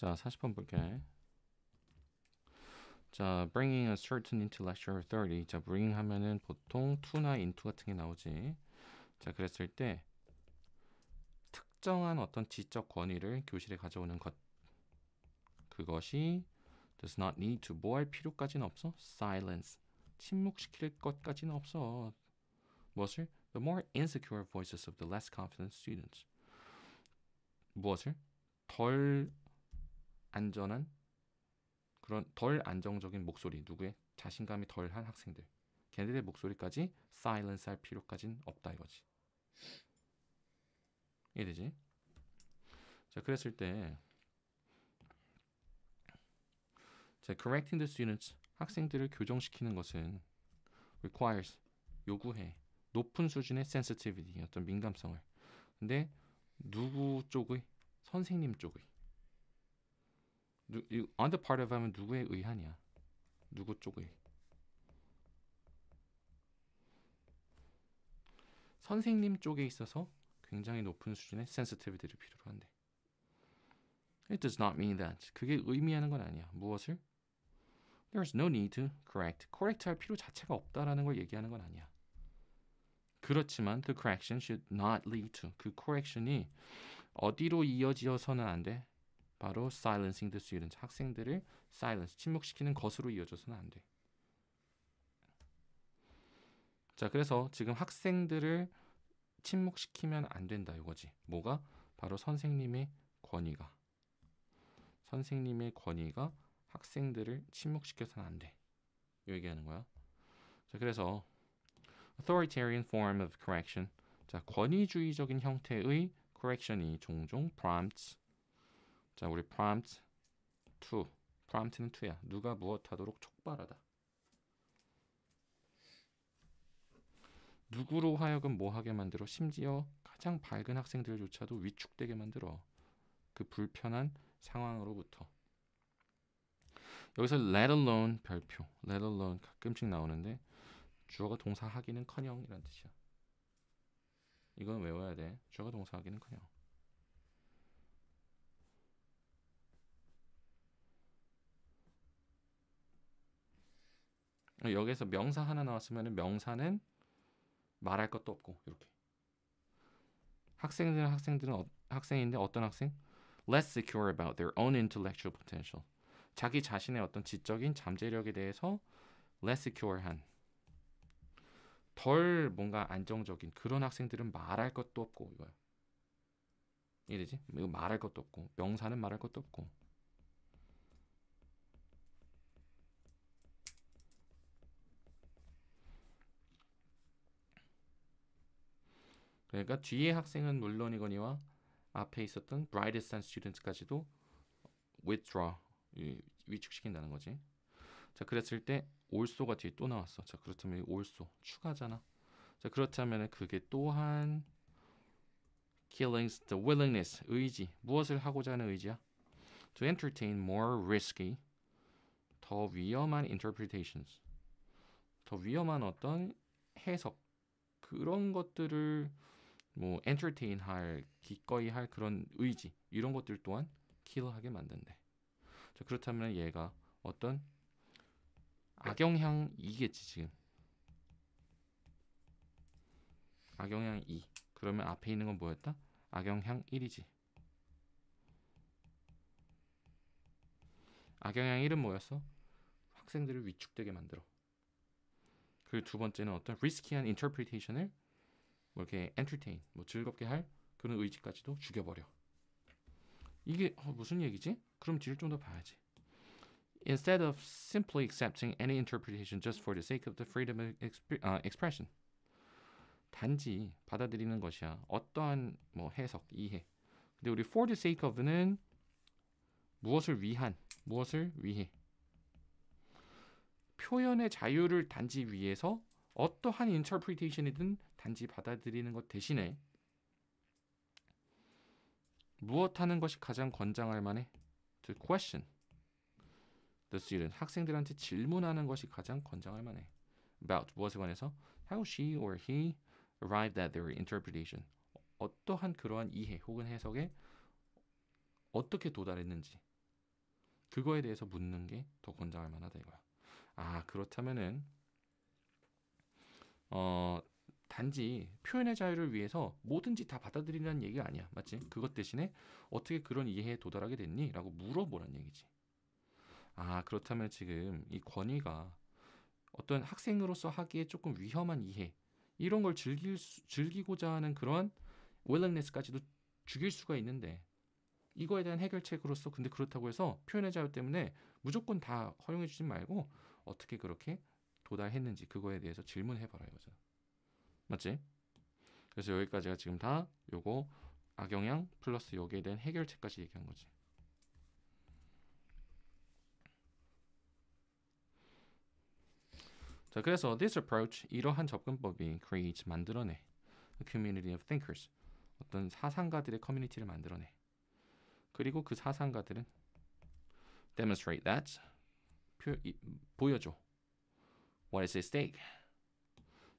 자, 40번 볼게. 자, bringing a certain intellectual authority. 자, bring 하면은 보통 to나 into 같은 게 나오지. 자, 그랬을 때 특정한 어떤 지적 권위를 교실에 가져오는 것. 그것이 does not need to 뭐할 필요까지는 없어. silence. 침묵시킬 것까지는 없어. 무엇을? The more insecure voices of the less confident students. 무엇을? 덜 안전한 그런 덜 안정적인 목소리 누구의 자신감이 덜한 학생들 걔네들의 목소리까지 사일런스 할 필요까진 없다 이거지 이해되지? 자 그랬을 때 자, correcting the students 학생들을 교정시키는 것은 requires 요구해 높은 수준의 sensitivity 어떤 민감성을 근데 누구 쪽의 선생님 쪽의 누, 이 under part of 하면 누구에 의한이야? 누구 쪽의? 선생님 쪽에 있어서 굉장히 높은 수준의 sensitivity를 필요로 한대. It does not mean that. 그게 의미하는 건 아니야. 무엇을? There's no need to correct. correct할 필요 자체가 없다라는 걸 얘기하는 건 아니야. 그렇지만 the correction should not lead to. 그 correction이 어디로 이어지어서는 안 돼. 바로 silencing the students 학생들을 silence 침묵시키는 것으로 이어져서는 안 돼. 자, 그래서 지금 학생들을 침묵시키면 안 된다 이거지. 뭐가 바로 선생님의 권위가 선생님의 권위가 학생들을 침묵시켜서는 안 돼. 얘기하는 거야. 자, 그래서 authoritarian form of correction. 자, 권위주의적인 형태의 correction이 종종 prompts 자, 우리 prompt to. prompt는 to야. 누가 무엇 하도록 촉발하다. 누구로 하여금 뭐 하게 만들어? 심지어 가장 밝은 학생들조차도 위축되게 만들어. 그 불편한 상황으로부터. 여기서 let alone 별표. let alone 가끔씩 나오는데 주어가 동사하기는커녕이란 뜻이야. 이건 외워야 돼. 주어가 동사하기는커녕. 여기에서 명사 하나 나왔으면 명사는 말할 것도 없고 이렇게 학생들은 학생들은 어, 학생인데 어떤 학생? less secure about their own intellectual potential 자기 자신의 어떤 지적인 잠재력에 대해서 less secure한 덜 뭔가 안정적인 그런 학생들은 말할 것도 없고 이거야 이해되지? 이거 말할 것도 없고 명사는 말할 것도 없고 그러니까 뒤에 학생은 물론이거니와 앞에 있었던 brightest and students까지도 withdraw 위축시킨다는 거지. 자 그랬을 때 올소가 뒤에 또 나왔어. 자 그렇다면 올소 추가잖아. 자 그렇다면 그게 또한 killings the willingness 의지 무엇을 하고자 하는 의지야? To entertain more risky 더 위험한 interpretations 더 위험한 어떤 해석 그런 것들을 뭐 엔터테인 할 기꺼이 할 그런 의지 이런 것들 또한 킬러하게 만든대. 자 그렇다면 얘가 어떤 악영향이겠지 지금. 악영향 2. 그러면 앞에 있는 건 뭐였다? 악영향 1이지. 악영향 1은 뭐였어? 학생들을 위축되게 만들어. 그 두 번째는 어떤 리스키한 인터프리테이션을 뭐 이렇게 entertain 뭐 즐겁게 할 그런 의지까지도 죽여버려. 이게 어, 무슨 얘기지? 그럼 뒤를 좀더 봐야지. Instead of simply accepting any interpretation just for the sake of the freedom of exp- uh, expression. 단지 받아들이는 것이야. 어떠한 뭐 해석, 이해. 근데 우리 for the sake of는 무엇을 위한, 무엇을 위해. 표현의 자유를 단지 위해서 어떠한 인터프리테이션이든 단지 받아들이는 것 대신에 무엇 하는 것이 가장 권장할 만해? To question the student 학생들한테 질문하는 것이 가장 권장할 만해. About 무엇에 관해서 how she or he arrived at their interpretation 어떠한 그러한 이해 혹은 해석에 어떻게 도달했는지 그거에 대해서 묻는 게 더 권장할 만하다 이거야. 아 그렇다면은 어, 단지 표현의 자유를 위해서 뭐든지 다 받아들이라는 얘기가 아니야. 맞지? 그것 대신에 어떻게 그런 이해에 도달하게 됐니? 라고 물어보란 얘기지. 아, 그렇다면 지금 이 권위가 어떤 학생으로서 하기에 조금 위험한 이해, 이런 걸 즐길 수, 즐기고자 하는 그러한 웰런네스까지도 죽일 수가 있는데 이거에 대한 해결책으로서 근데 그렇다고 해서 표현의 자유 때문에 무조건 다 허용해 주지 말고 어떻게 그렇게 도달했는지 그거에 대해서 질문해봐라 이거죠. 맞지? 그래서 여기까지가 지금 다 요거 악영향 플러스 여기에 대한 해결책까지 얘기한 거지. 자, 그래서 this approach 이러한 접근법이 c r e a t e 만들어내 a community of thinkers 어떤 사상가들의 커뮤니티를 만들어내. 그리고 그 사상가들은 demonstrate that 표, 이, 보여줘. What is at stake?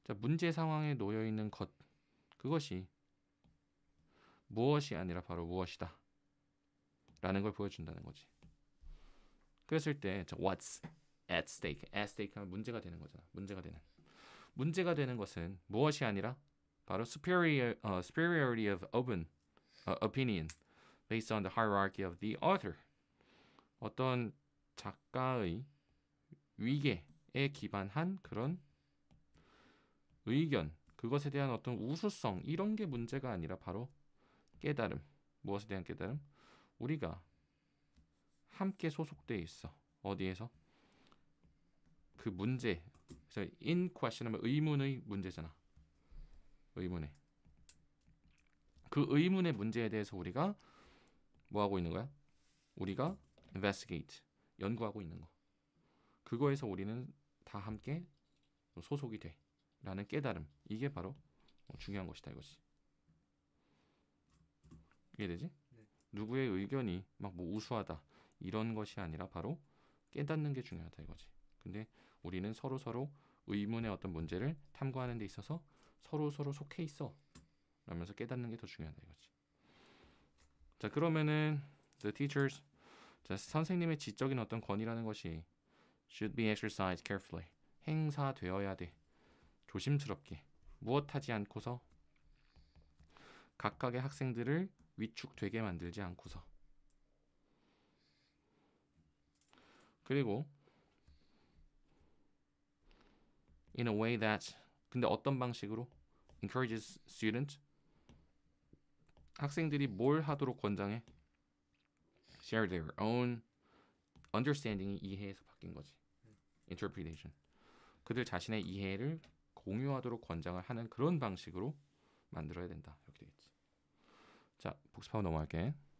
자, 문제 상황에 놓여 있는 것 그것이 무엇이 아니라 바로 무엇이다. 라는 걸 보여준다는 거지. 그랬을 때 자, what's at stake? at stake 하면 문제가 되는 거잖아. 문제가 되는. 문제가 되는 것은 무엇이 아니라 바로 superior, uh, superiority of open, uh, opinion based on the hierarchy of the author. 어떤 작가의 위계 에 기반한 그런 의견, 그것에 대한 어떤 우수성 이런 게 문제가 아니라 바로 깨달음. 무엇에 대한 깨달음? 우리가 함께 소속돼 있어. 어디에서? 그 문제. 그래서 in question 하면 의문의 문제잖아. 의문의. 그 의문의 문제에 대해서 우리가 뭐 하고 있는 거야? 우리가 investigate 연구하고 있는 거. 그거에서 우리는 다 함께 소속이 돼. 라는 깨달음. 이게 바로 중요한 것이다 이거지. 이해되지? 네. 누구의 의견이 막 뭐 우수하다 이런 것이 아니라 바로 깨닫는 게 중요하다 이거지. 근데 우리는 서로 서로 의문의 어떤 문제를 탐구하는 데 있어서 서로 서로 속해 있어 라면서 깨닫는 게 더 중요하다 이거지. 자 그러면은 the teachers 자 선생님의 지적인 어떤 권위라는 것이 should be exercised carefully. 행사되어야 돼. 조심스럽게. 무엇하지 않고서 각각의 학생들을 위축되게 만들지 않고서. 그리고 in a way that 근데 어떤 방식으로 encourages students 학생들이 뭘 하도록 권장해? share their own understanding이 이해에서 바뀐 거지. interpretation. 그들 자신의 이해를 공유하도록 권장을 하는 그런 방식으로 만들어야 된다. 이렇게 되겠지. 자, 복습하고 넘어갈게.